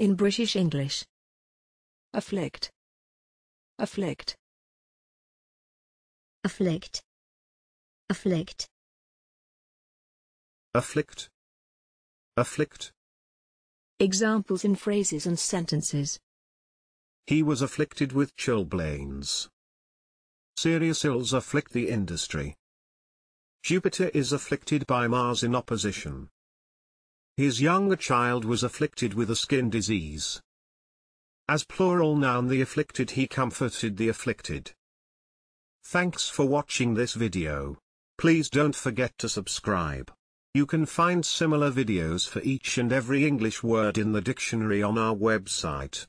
in British English. Afflict. Afflict. Afflict. Afflict. Afflict. Afflict. Examples in phrases and sentences. He was afflicted with chilblains. Serious ills afflict the industry. Jupiter is afflicted by Mars in opposition. His younger child was afflicted with a skin disease. As plural noun the afflicted he comforted the afflicted. Thanks for watching this video. Please don't forget to subscribe. You can find similar videos for each and every English word in the dictionary on our website.